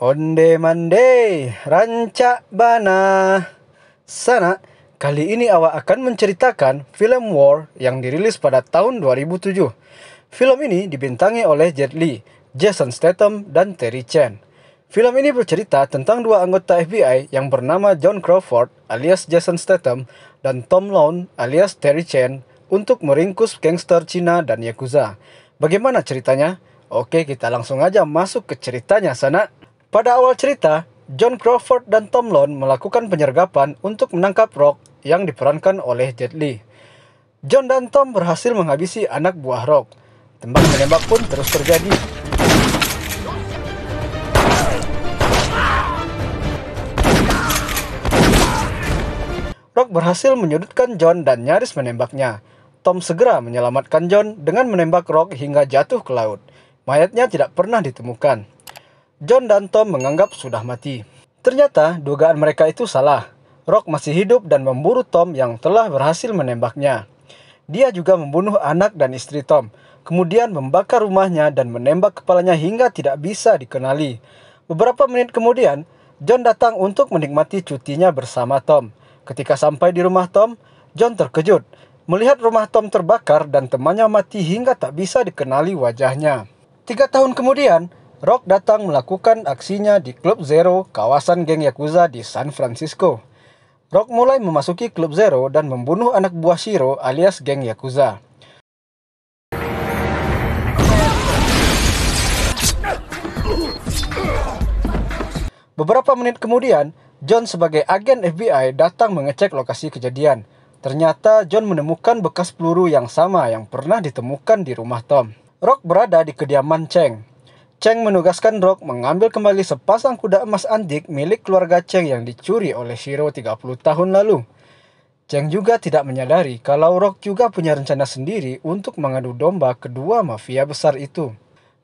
Onde mande, rancak bana. Sana, kali ini awak akan menceritakan film War yang dirilis pada tahun 2007. Film ini dibintangi oleh Jet Li, Jason Statham, dan Terry Chen. Film ini bercerita tentang dua anggota FBI yang bernama John Crawford alias Jason Statham dan Tom Lone alias Terry Chen untuk meringkus gangster Cina dan Yakuza. Bagaimana ceritanya? Oke, kita langsung aja masuk ke ceritanya sana. Pada awal cerita, John Crawford dan Tom Lone melakukan penyergapan untuk menangkap Rock yang diperankan oleh Jet Li. John dan Tom berhasil menghabisi anak buah Rock. Tembak menembak pun terus terjadi berhasil menyudutkan John dan nyaris menembaknya. Tom segera menyelamatkan John dengan menembak Rock hingga jatuh ke laut. Mayatnya tidak pernah ditemukan. John dan Tom menganggap sudah mati. Ternyata dugaan mereka itu salah. Rock masih hidup dan memburu Tom yang telah berhasil menembaknya. Dia juga membunuh anak dan istri Tom, kemudian membakar rumahnya dan menembak kepalanya hingga tidak bisa dikenali. Beberapa menit kemudian, John datang untuk menikmati cutinya bersama Tom. Ketika sampai di rumah Tom, John terkejut melihat rumah Tom terbakar dan temannya mati hingga tak bisa dikenali wajahnya. Tiga tahun kemudian, Rock datang melakukan aksinya di klub Zero, kawasan geng Yakuza di San Francisco. Rock mulai memasuki klub Zero dan membunuh anak buah Shiro alias geng Yakuza. Beberapa menit kemudian, John sebagai agen FBI datang mengecek lokasi kejadian. Ternyata John menemukan bekas peluru yang sama yang pernah ditemukan di rumah Tom. Rock berada di kediaman Cheng. Cheng menugaskan Rock mengambil kembali sepasang kuda emas antik milik keluarga Cheng yang dicuri oleh Shiro 30 tahun lalu. Cheng juga tidak menyadari kalau Rock juga punya rencana sendiri untuk mengadu domba kedua mafia besar itu.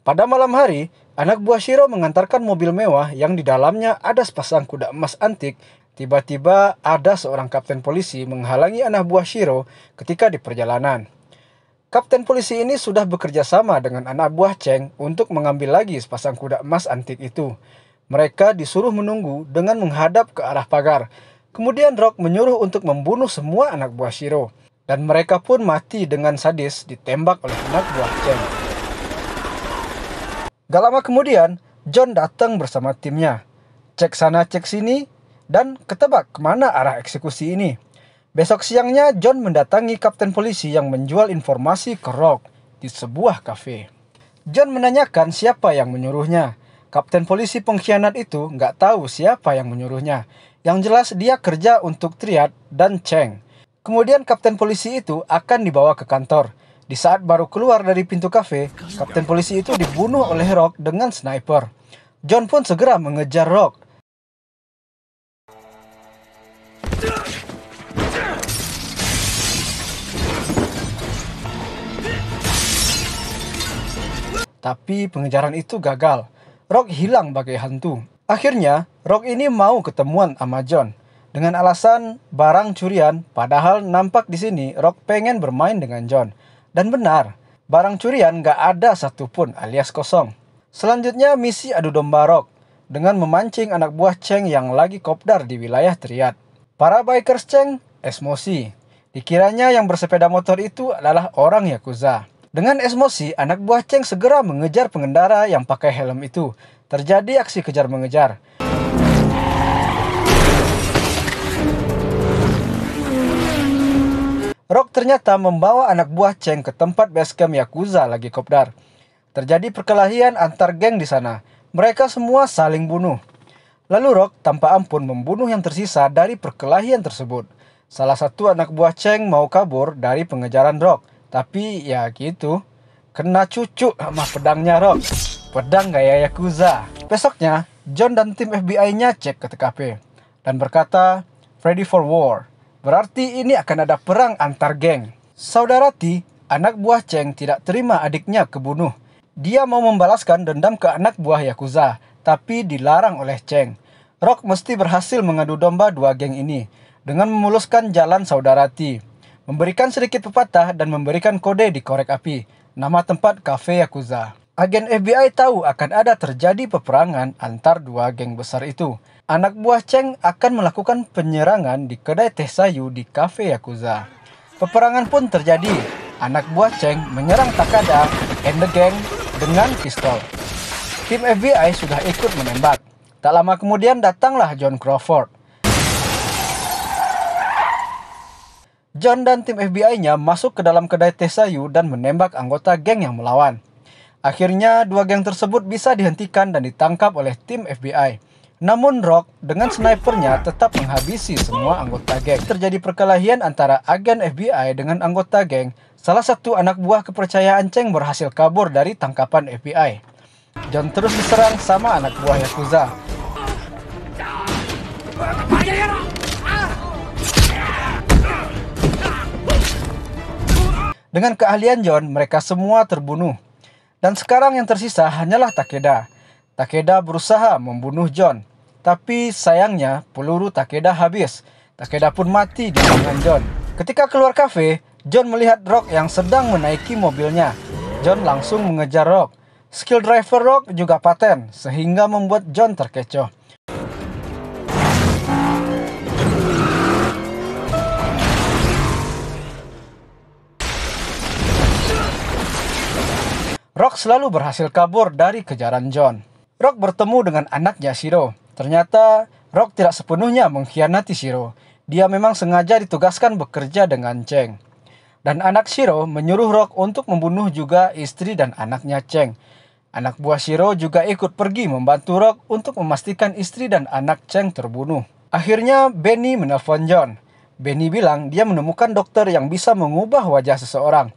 Pada malam hari, anak buah Shiro mengantarkan mobil mewah yang di dalamnya ada sepasang kuda emas antik. Tiba-tiba ada seorang kapten polisi menghalangi anak buah Shiro ketika di perjalanan. Kapten polisi ini sudah bekerja sama dengan anak buah Cheng untuk mengambil lagi sepasang kuda emas antik itu. Mereka disuruh menunggu dengan menghadap ke arah pagar. Kemudian Rock menyuruh untuk membunuh semua anak buah Shiro. Dan mereka pun mati dengan sadis ditembak oleh anak buah Cheng. Gak lama kemudian, John datang bersama timnya. Cek sana cek sini, dan ketebak kemana arah eksekusi ini. Besok siangnya, John mendatangi kapten polisi yang menjual informasi ke Rock di sebuah kafe. John menanyakan siapa yang menyuruhnya. Kapten polisi pengkhianat itu nggak tahu siapa yang menyuruhnya. Yang jelas dia kerja untuk Triad dan Cheng. Kemudian kapten polisi itu akan dibawa ke kantor. Di saat baru keluar dari pintu kafe, kapten polisi itu dibunuh oleh Rock dengan sniper. John pun segera mengejar Rock. Tapi pengejaran itu gagal. Rock hilang bagai hantu. Akhirnya, Rock ini mau ketemuan sama John dengan alasan barang curian, padahal nampak di sini Rock pengen bermain dengan John. Dan benar, barang curian gak ada satupun alias kosong. Selanjutnya misi adu domba rock dengan memancing anak buah Cheng yang lagi kopdar di wilayah Triad. Para bikers Cheng esmosi. Dikiranya yang bersepeda motor itu adalah orang Yakuza. Dengan esmosi, anak buah Cheng segera mengejar pengendara yang pakai helm itu. Terjadi aksi kejar-mengejar. Rock ternyata membawa anak buah Cheng ke tempat basecamp Yakuza lagi kopdar. Terjadi perkelahian antar geng di sana. Mereka semua saling bunuh. Lalu Rock tanpa ampun membunuh yang tersisa dari perkelahian tersebut. Salah satu anak buah Cheng mau kabur dari pengejaran Rock. Tapi ya gitu. Kena cucuk sama pedangnya Rock. Pedang gaya Yakuza. Besoknya, John dan tim FBI-nya cek ke TKP. Dan berkata, ready for war. Berarti ini akan ada perang antar geng. Saudara Ti, anak buah Cheng tidak terima adiknya kebunuh. Dia mau membalaskan dendam ke anak buah Yakuza, tapi dilarang oleh Cheng. Rock mesti berhasil mengadu domba dua geng ini dengan memuluskan jalan saudara Ti, memberikan sedikit pepatah dan memberikan kode di korek api, nama tempat kafe Yakuza. Agen FBI tahu akan ada terjadi peperangan antar dua geng besar itu. Anak buah Cheng akan melakukan penyerangan di kedai teh sayu di kafe Yakuza. Peperangan pun terjadi. Anak buah Cheng menyerang Takada and the gang dengan pistol. Tim FBI sudah ikut menembak. Tak lama kemudian datanglah John Crawford. John dan tim FBI-nya masuk ke dalam kedai teh sayu dan menembak anggota geng yang melawan. Akhirnya, dua geng tersebut bisa dihentikan dan ditangkap oleh tim FBI. Namun Rock dengan snipernya tetap menghabisi semua anggota geng. Terjadi perkelahian antara agen FBI dengan anggota geng. Salah satu anak buah kepercayaan Cheng berhasil kabur dari tangkapan FBI. John terus diserang sama anak buah Yakuza. Dengan keahlian John, mereka semua terbunuh. Dan sekarang yang tersisa hanyalah Takeda. Takeda berusaha membunuh John, tapi sayangnya peluru Takeda habis. Takeda pun mati di tangan John. Ketika keluar kafe, John melihat Rock yang sedang menaiki mobilnya. John langsung mengejar Rock. Skill driver Rock juga paten, sehingga membuat John terkecoh. Rock selalu berhasil kabur dari kejaran John. Rock bertemu dengan anaknya Shiro. Ternyata Rock tidak sepenuhnya mengkhianati Shiro. Dia memang sengaja ditugaskan bekerja dengan Cheng. Dan anak Shiro menyuruh Rock untuk membunuh juga istri dan anaknya Cheng. Anak buah Shiro juga ikut pergi membantu Rock untuk memastikan istri dan anak Cheng terbunuh. Akhirnya Benny menelpon John. Benny bilang dia menemukan dokter yang bisa mengubah wajah seseorang.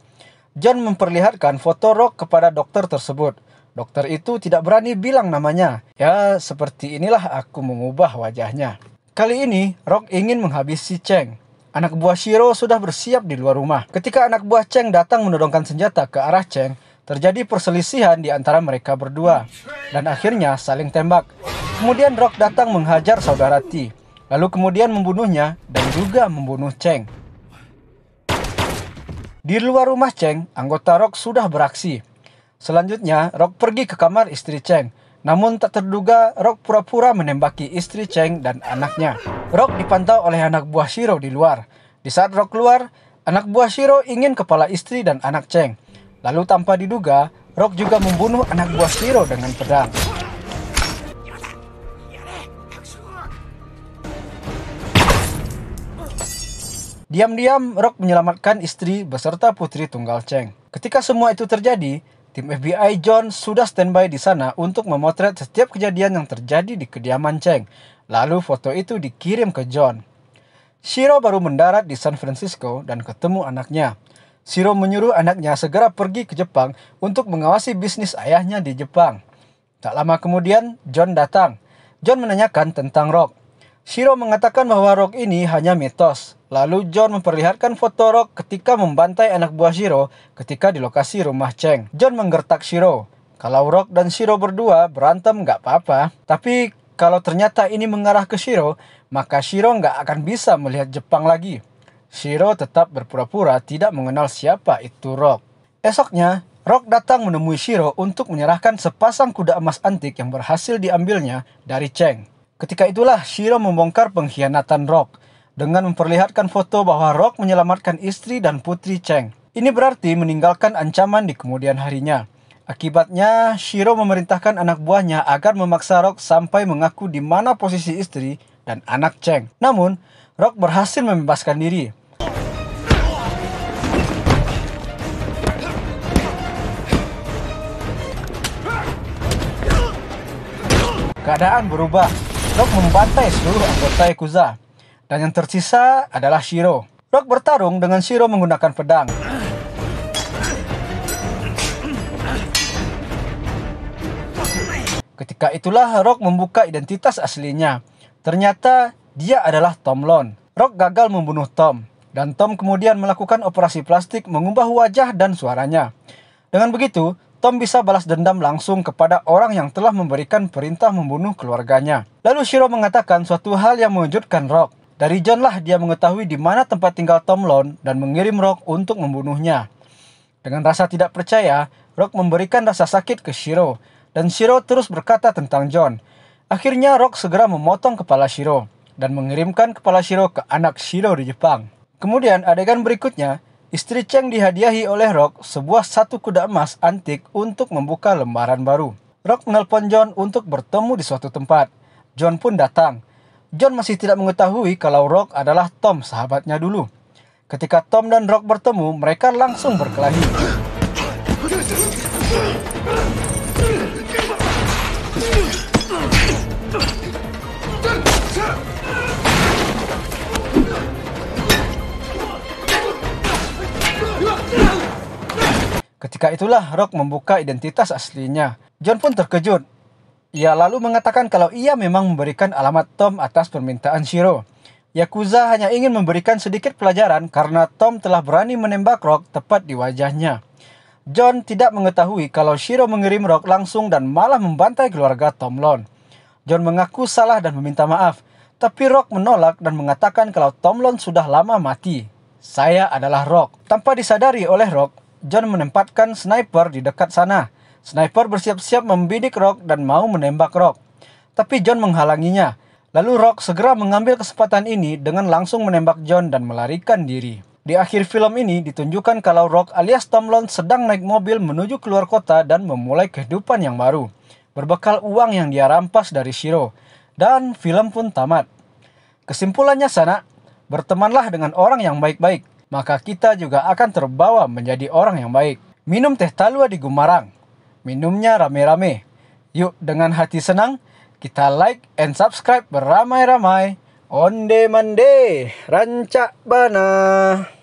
John memperlihatkan foto Rock kepada dokter tersebut. Dokter itu tidak berani bilang namanya. Ya, seperti inilah aku mengubah wajahnya. Kali ini, Rock ingin menghabisi Cheng. Anak buah Shiro sudah bersiap di luar rumah. Ketika anak buah Cheng datang menodongkan senjata ke arah Cheng, terjadi perselisihan di antara mereka berdua. Dan akhirnya saling tembak. Kemudian Rock datang menghajar saudara T. Lalu kemudian membunuhnya dan juga membunuh Cheng. Di luar rumah Cheng, anggota Rock sudah beraksi. Selanjutnya, Rock pergi ke kamar istri Cheng. Namun tak terduga, Rock pura-pura menembaki istri Cheng dan anaknya. Rock dipantau oleh anak buah Shiro di luar. Di saat Rock keluar, anak buah Shiro ingin kepala istri dan anak Cheng. Lalu tanpa diduga, Rock juga membunuh anak buah Shiro dengan pedang. Diam-diam, Rock menyelamatkan istri beserta putri tunggal Cheng. Ketika semua itu terjadi, Tim FBI John sudah standby di sana untuk memotret setiap kejadian yang terjadi di kediaman Cheng. Lalu foto itu dikirim ke John. Shiro baru mendarat di San Francisco dan ketemu anaknya. Shiro menyuruh anaknya segera pergi ke Jepang untuk mengawasi bisnis ayahnya di Jepang. Tak lama kemudian, John datang. John menanyakan tentang Rock. Shiro mengatakan bahwa Rock ini hanya mitos. Lalu John memperlihatkan foto Rock ketika membantai anak buah Shiro ketika di lokasi rumah Cheng. John menggertak Shiro. Kalau Rock dan Shiro berdua berantem nggak apa-apa. Tapi kalau ternyata ini mengarah ke Shiro, maka Shiro nggak akan bisa melihat Jepang lagi. Shiro tetap berpura-pura tidak mengenal siapa itu Rock. Esoknya, Rock datang menemui Shiro untuk menyerahkan sepasang kuda emas antik yang berhasil diambilnya dari Cheng. Ketika itulah Shiro membongkar pengkhianatan Rock dengan memperlihatkan foto bahwa Rock menyelamatkan istri dan putri Cheng. Ini berarti meninggalkan ancaman di kemudian harinya. Akibatnya, Shiro memerintahkan anak buahnya agar memaksa Rock sampai mengaku di mana posisi istri dan anak Cheng. Namun, Rock berhasil membebaskan diri. Keadaan berubah Rock membantai seluruh anggota Yakuza, dan yang tersisa adalah Shiro. Rock bertarung dengan Shiro menggunakan pedang. Ketika itulah Rock membuka identitas aslinya. Ternyata dia adalah Tom Lon. Rock gagal membunuh Tom, dan Tom kemudian melakukan operasi plastik mengubah wajah dan suaranya. Dengan begitu, Tom bisa balas dendam langsung kepada orang yang telah memberikan perintah membunuh keluarganya. Lalu Shiro mengatakan suatu hal yang mengejutkan Rock. Dari John lah dia mengetahui di mana tempat tinggal Tom Lon dan mengirim Rock untuk membunuhnya. Dengan rasa tidak percaya, Rock memberikan rasa sakit ke Shiro dan Shiro terus berkata tentang John. Akhirnya Rock segera memotong kepala Shiro dan mengirimkan kepala Shiro ke anak Shiro di Jepang. Kemudian adegan berikutnya, Istri Cheng dihadiahi oleh Rock sebuah satu kuda emas antik untuk membuka lembaran baru. Rock menelpon John untuk bertemu di suatu tempat. John pun datang. John masih tidak mengetahui kalau Rock adalah Tom sahabatnya dulu. Ketika Tom dan Rock bertemu, mereka langsung berkelahi. Ketika itulah Rock membuka identitas aslinya. John pun terkejut. Ia lalu mengatakan kalau ia memang memberikan alamat Tom atas permintaan Shiro. Yakuza hanya ingin memberikan sedikit pelajaran karena Tom telah berani menembak Rock tepat di wajahnya. John tidak mengetahui kalau Shiro mengirim Rock langsung dan malah membantai keluarga Tom Lon. John mengaku salah dan meminta maaf, tapi Rock menolak dan mengatakan kalau Tom Lon sudah lama mati. Saya adalah Rock. Tanpa disadari oleh Rock, John menempatkan sniper di dekat sana. Sniper bersiap-siap membidik Rock dan mau menembak Rock. Tapi John menghalanginya. Lalu Rock segera mengambil kesempatan ini dengan langsung menembak John dan melarikan diri. Di akhir film ini ditunjukkan kalau Rock alias Lund sedang naik mobil menuju keluar kota dan memulai kehidupan yang baru. Berbekal uang yang dia rampas dari Shiro. Dan film pun tamat. Kesimpulannya sana, bertemanlah dengan orang yang baik-baik maka kita juga akan terbawa menjadi orang yang baik. Minum teh talua di Gumarang. Minumnya rame-rame. Yuk dengan hati senang, kita like and subscribe beramai-ramai. Onde mande, rancak bana.